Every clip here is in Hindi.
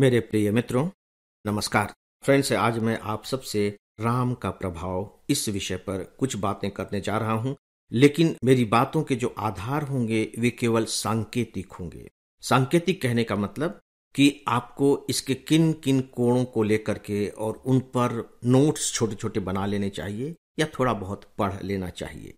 मेरे प्रिय मित्रों नमस्कार फ्रेंड्स आज मैं आप सबसे राम का प्रभाव इस विषय पर कुछ बातें करने जा रहा हूं लेकिन मेरी बातों के जो आधार होंगे वे केवल सांकेतिक होंगे सांकेतिक कहने का मतलब कि आपको इसके किन किन कोणों को लेकर के और उन पर नोट्स छोटे छोटे बना लेने चाहिए या थोड़ा बहुत पढ़ लेना चाहिए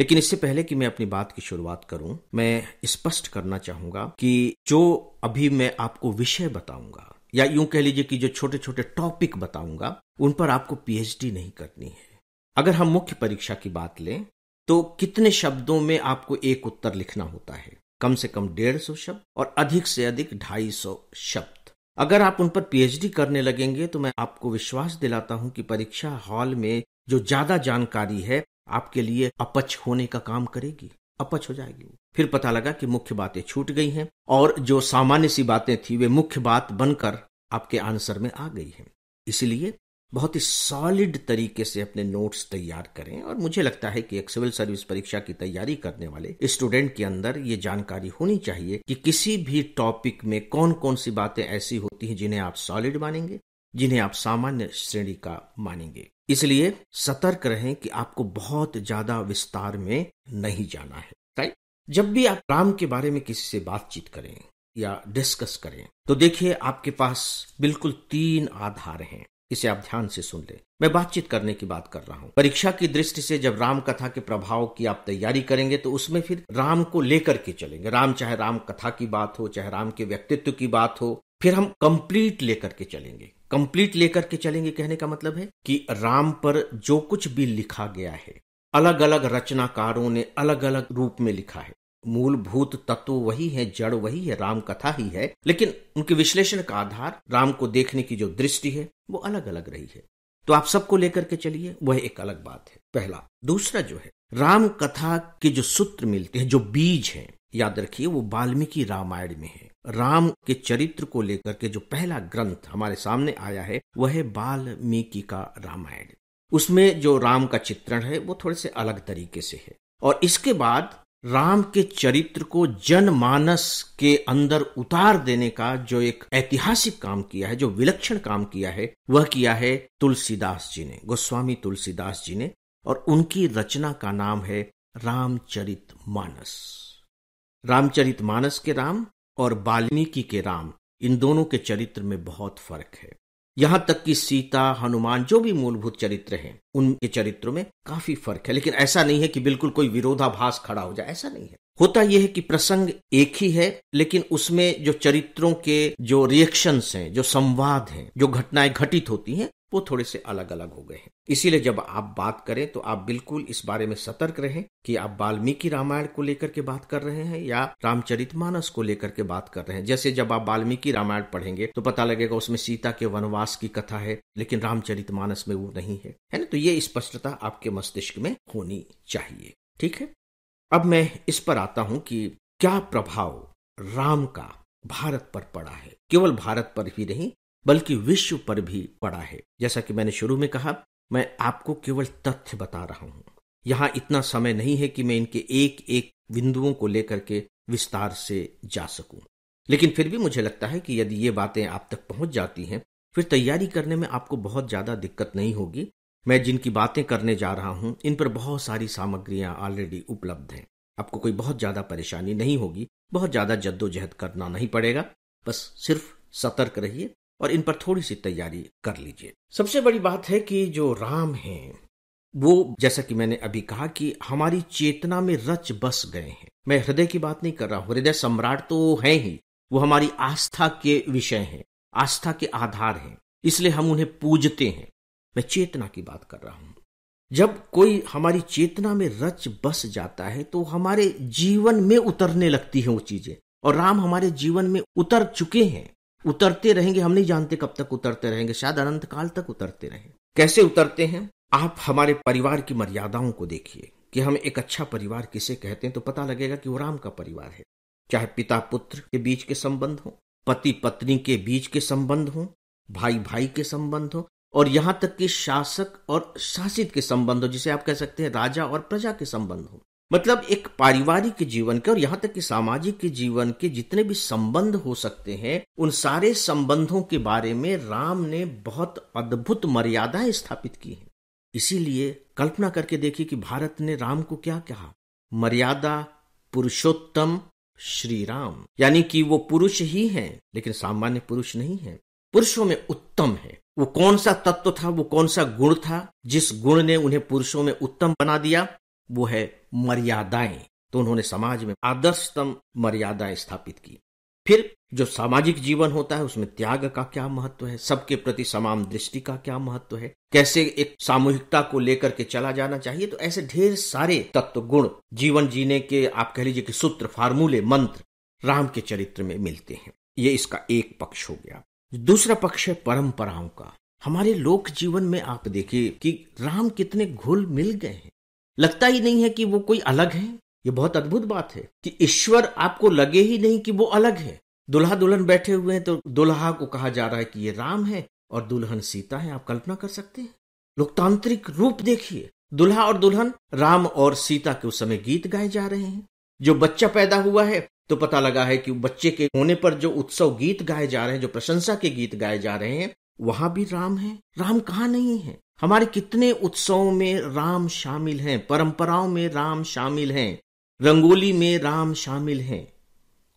लेकिन इससे पहले कि मैं अपनी बात की शुरुआत करूं मैं स्पष्ट करना चाहूंगा कि जो अभी मैं आपको विषय बताऊंगा या यूं कह लीजिए कि जो छोटे छोटे टॉपिक बताऊंगा उन पर आपको पीएचडी नहीं करनी है अगर हम मुख्य परीक्षा की बात लें तो कितने शब्दों में आपको एक उत्तर लिखना होता है कम से कम डेढ़ सौ शब्द और अधिक से अधिक ढाई सौ शब्द अगर आप उन पर पीएचडी करने लगेंगे तो मैं आपको विश्वास दिलाता हूं कि परीक्षा हॉल में जो ज्यादा जानकारी है आपके लिए अपच होने का काम करेगी अपच हो जाएगी वो फिर पता लगा कि मुख्य बातें छूट गई हैं और जो सामान्य सी बातें थी वे मुख्य बात बनकर आपके आंसर में आ गई हैं इसलिए बहुत ही सॉलिड तरीके से अपने नोट्स तैयार करें और मुझे लगता है कि एक सिविल सर्विस परीक्षा की तैयारी करने वाले स्टूडेंट के अंदर ये जानकारी होनी चाहिए कि किसी भी टॉपिक में कौन कौन सी बातें ऐसी होती हैं जिन्हें आप सॉलिड मानेंगे जिन्हें आप सामान्य श्रेणी का मानेंगे इसलिए सतर्क रहें कि आपको बहुत ज्यादा विस्तार में नहीं जाना है राइट जब भी आप राम के बारे में किसी से बातचीत करें या डिस्कस करें तो देखिए आपके पास बिल्कुल तीन आधार हैं इसे आप ध्यान से सुन लें मैं बातचीत करने की बात कर रहा हूँ परीक्षा की दृष्टि से जब राम कथा के प्रभाव की आप तैयारी करेंगे तो उसमें फिर राम को लेकर के चलेंगे राम चाहे राम कथा की बात हो चाहे राम के व्यक्तित्व की बात हो फिर हम कंप्लीट लेकर के चलेंगे कंप्लीट लेकर के चलेंगे कहने का मतलब है कि राम पर जो कुछ भी लिखा गया है अलग अलग रचनाकारों ने अलग अलग रूप में लिखा है मूलभूत तत्व वही है जड़ वही है राम कथा ही है लेकिन उनके विश्लेषण का आधार राम को देखने की जो दृष्टि है वो अलग अलग रही है तो आप सबको लेकर के चलिए वह एक अलग बात है पहला दूसरा जो है राम कथा के जो सूत्र मिलते हैं जो बीज हैं याद रखिए वो वाल्मीकि रामायण में है राम के चरित्र को लेकर के जो पहला ग्रंथ हमारे सामने आया है वह है बाल्मीकि का रामायण उसमें जो राम का चित्रण है वो थोड़े से अलग तरीके से है और इसके बाद राम के चरित्र को जनमानस के अंदर उतार देने का जो एक ऐतिहासिक काम किया है जो विलक्षण काम किया है वह किया है तुलसीदास जी ने गोस्वामी तुलसीदास जी ने और उनकी रचना का नाम है रामचरित मानस रामचरित मानस के राम और बाल्मीकि के राम इन दोनों के चरित्र में बहुत फर्क है यहां तक कि सीता हनुमान जो भी मूलभूत चरित्र हैं उनके चरित्रों में काफी फर्क है लेकिन ऐसा नहीं है कि बिल्कुल कोई विरोधाभास खड़ा हो जाए ऐसा नहीं है होता यह है कि प्रसंग एक ही है लेकिन उसमें जो चरित्रों के जो रिएक्शंस हैं जो संवाद हैं जो घटनाएं घटित होती हैं वो थोड़े से अलग अलग हो गए हैं इसीलिए जब आप बात करें तो आप बिल्कुल इस बारे में सतर्क रहें कि आप वाल्मीकि रामायण को लेकर के बात कर रहे हैं या मानस को लेकर के बात कर रहे हैं जैसे जब आप वाल्मीकि रामायण पढ़ेंगे तो पता लगेगा उसमें सीता के वनवास की कथा है लेकिन मानस में वो नहीं है है ना तो ये स्पष्टता आपके मस्तिष्क में होनी चाहिए ठीक है अब मैं इस पर आता हूं कि क्या प्रभाव राम का भारत पर पड़ा है केवल भारत पर ही नहीं बल्कि विश्व पर भी पड़ा है जैसा कि मैंने शुरू में कहा मैं आपको केवल तथ्य बता रहा हूं यहां इतना समय नहीं है कि मैं इनके एक एक बिंदुओं को लेकर के विस्तार से जा सकूं लेकिन फिर भी मुझे लगता है कि यदि ये बातें आप तक पहुंच जाती हैं फिर तैयारी करने में आपको बहुत ज्यादा दिक्कत नहीं होगी मैं जिनकी बातें करने जा रहा हूं इन पर बहुत सारी सामग्रियां ऑलरेडी उपलब्ध हैं आपको कोई बहुत ज्यादा परेशानी नहीं होगी बहुत ज्यादा जद्दोजहद करना नहीं पड़ेगा बस सिर्फ सतर्क रहिए और इन पर थोड़ी सी तैयारी कर लीजिए सबसे बड़ी बात है कि जो राम हैं वो जैसा कि मैंने अभी कहा कि हमारी चेतना में रच बस गए हैं मैं हृदय की बात नहीं कर रहा हूं हृदय सम्राट तो है ही वो हमारी आस्था के विषय हैं आस्था के आधार हैं इसलिए हम उन्हें पूजते हैं मैं चेतना की बात कर रहा हूं जब कोई हमारी चेतना में रच बस जाता है तो हमारे जीवन में उतरने लगती है वो चीजें और राम हमारे जीवन में उतर चुके हैं उतरते रहेंगे हम नहीं जानते कब तक उतरते रहेंगे शायद अनंत काल तक उतरते रहें कैसे उतरते हैं आप हमारे परिवार की मर्यादाओं को देखिए कि हम एक अच्छा परिवार किसे कहते हैं तो पता लगेगा कि वो राम का परिवार है चाहे पिता पुत्र के बीच के संबंध हो पति पत्नी के बीच के संबंध हो भाई भाई के संबंध हो और यहां तक कि शासक और शासित के संबंध जिसे आप कह सकते हैं राजा और प्रजा के संबंध हो मतलब एक पारिवारिक जीवन के और यहाँ तक कि सामाजिक के जीवन के जितने भी संबंध हो सकते हैं उन सारे संबंधों के बारे में राम ने बहुत अद्भुत मर्यादाएं स्थापित की हैं इसीलिए कल्पना करके देखिए कि भारत ने राम को क्या कहा मर्यादा पुरुषोत्तम श्री राम यानी कि वो पुरुष ही हैं लेकिन सामान्य पुरुष नहीं है पुरुषों में उत्तम है वो कौन सा तत्व था वो कौन सा गुण था जिस गुण ने उन्हें पुरुषों में उत्तम बना दिया वो है मर्यादाएं तो उन्होंने समाज में आदर्शतम मर्यादाएं स्थापित की फिर जो सामाजिक जीवन होता है उसमें त्याग का क्या महत्व है सबके प्रति समान दृष्टि का क्या महत्व है कैसे एक सामूहिकता को लेकर के चला जाना चाहिए तो ऐसे ढेर सारे तत्व गुण जीवन जीने के आप कह लीजिए कि सूत्र फार्मूले मंत्र राम के चरित्र में मिलते हैं ये इसका एक पक्ष हो गया दूसरा पक्ष है परंपराओं का हमारे लोक जीवन में आप देखिए कि राम कितने घुल मिल गए हैं लगता ही नहीं है कि वो कोई अलग है ये बहुत अद्भुत बात है कि ईश्वर आपको लगे ही नहीं कि वो अलग है दुल्हा दुल्हन बैठे हुए हैं तो दुल्हा को कहा जा रहा है कि ये राम है और दुल्हन सीता है आप कल्पना कर सकते हैं लोकतांत्रिक रूप देखिए दुल्हा और दुल्हन राम और सीता के उस समय गीत गाए जा रहे हैं जो बच्चा पैदा हुआ है तो पता लगा है कि बच्चे के होने पर जो उत्सव गीत गाए जा रहे हैं जो प्रशंसा के गीत गाए जा रहे हैं वहां भी राम है राम कहा नहीं है हमारे कितने उत्सवों में राम शामिल हैं परंपराओं में राम शामिल हैं रंगोली में राम शामिल हैं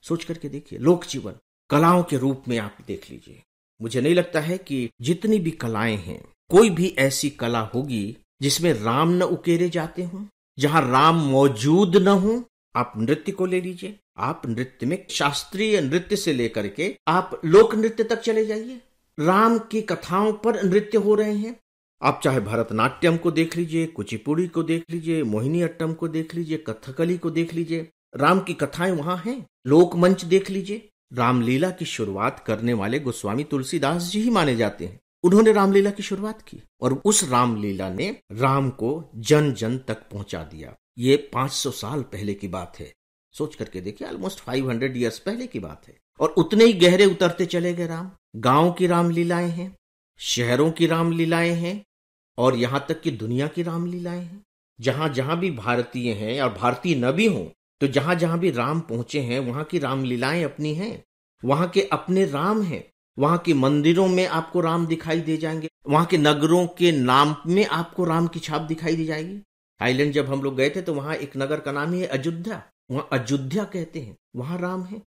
सोच करके देखिए लोक जीवन कलाओं के रूप में आप देख लीजिए मुझे नहीं लगता है कि जितनी भी कलाएं हैं कोई भी ऐसी कला होगी जिसमें राम न उकेरे जाते हों जहां राम मौजूद न हो आप नृत्य को ले लीजिए आप नृत्य में शास्त्रीय नृत्य से लेकर के आप लोक नृत्य तक चले जाइए राम की कथाओं पर नृत्य हो रहे हैं आप चाहे भरतनाट्यम को देख लीजिए कुचिपुड़ी को देख लीजिए मोहिनी अट्टम को देख लीजिए कथकली को देख लीजिए राम की कथाएं वहां हैं लोकमंच देख लीजिए रामलीला की शुरुआत करने वाले गोस्वामी तुलसीदास जी ही माने जाते हैं उन्होंने रामलीला की शुरुआत की और उस रामलीला ने राम को जन जन तक पहुंचा दिया ये 500 साल पहले की बात है सोच करके देखिए ऑलमोस्ट 500 ईयर्स पहले की बात है और उतने ही गहरे उतरते चले गए राम गांव की रामलीलाएं हैं शहरों की रामलीलाएं हैं और यहां तक कि दुनिया की रामलीलाएं हैं जहां जहां भी भारतीय हैं और भारतीय न भी हों तो जहां जहां भी राम पहुंचे हैं वहां की रामलीलाएं अपनी हैं वहां के अपने राम हैं वहां के मंदिरों में आपको राम दिखाई दे जाएंगे वहां के नगरों के नाम में आपको राम की छाप दिखाई दी जाएगी आइलैंड जब हम लोग गए थे तो वहां एक नगर का नाम ही है अयोध्या वहां अयोध्या कहते हैं वहां राम है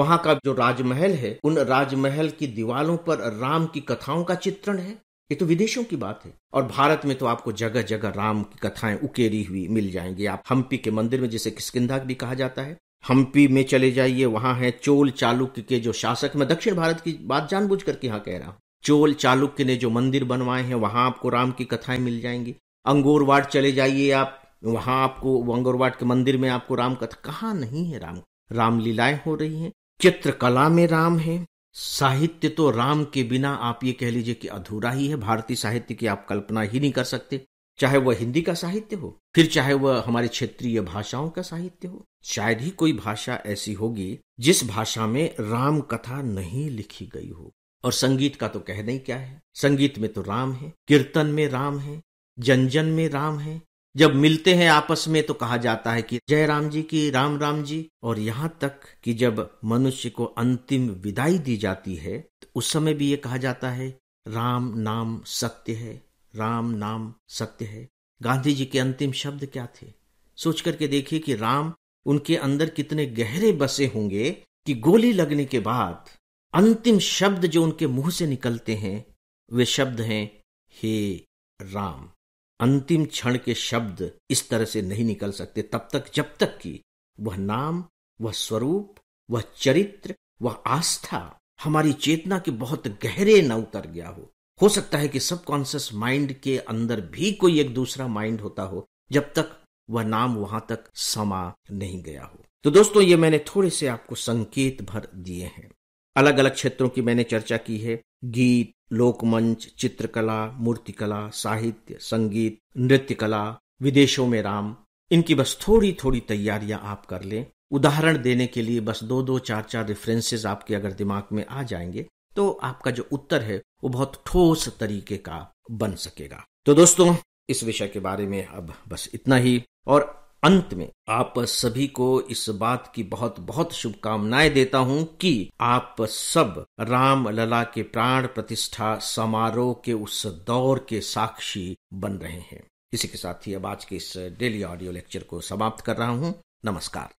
वहां का जो राजमहल है उन राजमहल की दीवालों पर राम की कथाओं का चित्रण है ये तो विदेशों की बात है और भारत में तो आपको जगह जगह राम की कथाएं उकेरी हुई मिल जाएंगी आप हम्पी के मंदिर में जिसे किसकिंधा भी कहा जाता है हम्पी में चले जाइए वहां है चोल चालुक्य के जो शासक मैं दक्षिण भारत की बात जानबूझ करके यहाँ कह रहा हूँ चोल चालुक्य ने जो मंदिर बनवाए हैं वहां आपको राम की कथाएं मिल जाएंगी अंगोरवाड वाट चले जाइए आप वहां आपको अंगोरवाड वाट के मंदिर में आपको राम कथा कहा नहीं है राम रामलीलाएं हो रही हैं चित्रकला में राम है साहित्य तो राम के बिना आप ये कह लीजिए कि अधूरा ही है भारतीय साहित्य की आप कल्पना ही नहीं कर सकते चाहे वह हिंदी का साहित्य हो फिर चाहे वह हमारे क्षेत्रीय भाषाओं का साहित्य हो शायद ही कोई भाषा ऐसी होगी जिस भाषा में राम कथा नहीं लिखी गई हो और संगीत का तो कहना ही क्या है संगीत में तो राम है कीर्तन में राम है जन जन में राम है जब मिलते हैं आपस में तो कहा जाता है कि जय राम जी की राम राम जी और यहाँ तक कि जब मनुष्य को अंतिम विदाई दी जाती है तो उस समय भी ये कहा जाता है राम नाम सत्य है राम नाम सत्य है गांधी जी के अंतिम शब्द क्या थे सोच करके देखिए कि राम उनके अंदर कितने गहरे बसे होंगे कि गोली लगने के बाद अंतिम शब्द जो उनके मुंह से निकलते हैं वे शब्द हैं हे राम अंतिम क्षण के शब्द इस तरह से नहीं निकल सकते तब तक जब तक कि वह नाम वह स्वरूप वह चरित्र वह आस्था हमारी चेतना के बहुत गहरे न उतर गया हो हो सकता है कि सबकॉन्शियस माइंड के अंदर भी कोई एक दूसरा माइंड होता हो जब तक वह नाम वहां तक समा नहीं गया हो तो दोस्तों ये मैंने थोड़े से आपको संकेत भर दिए हैं अलग अलग क्षेत्रों की मैंने चर्चा की है गीत लोकमंच चित्रकला मूर्तिकला साहित्य संगीत नृत्य कला विदेशों में राम इनकी बस थोड़ी थोड़ी तैयारियां आप कर लें उदाहरण देने के लिए बस दो दो चार चार रेफरेंसेस आपके अगर दिमाग में आ जाएंगे तो आपका जो उत्तर है वो बहुत ठोस तरीके का बन सकेगा तो दोस्तों इस विषय के बारे में अब बस इतना ही और अंत में आप सभी को इस बात की बहुत बहुत शुभकामनाएं देता हूं कि आप सब राम लला के प्राण प्रतिष्ठा समारोह के उस दौर के साक्षी बन रहे हैं इसी के साथ ही अब आज के इस डेली ऑडियो लेक्चर को समाप्त कर रहा हूं नमस्कार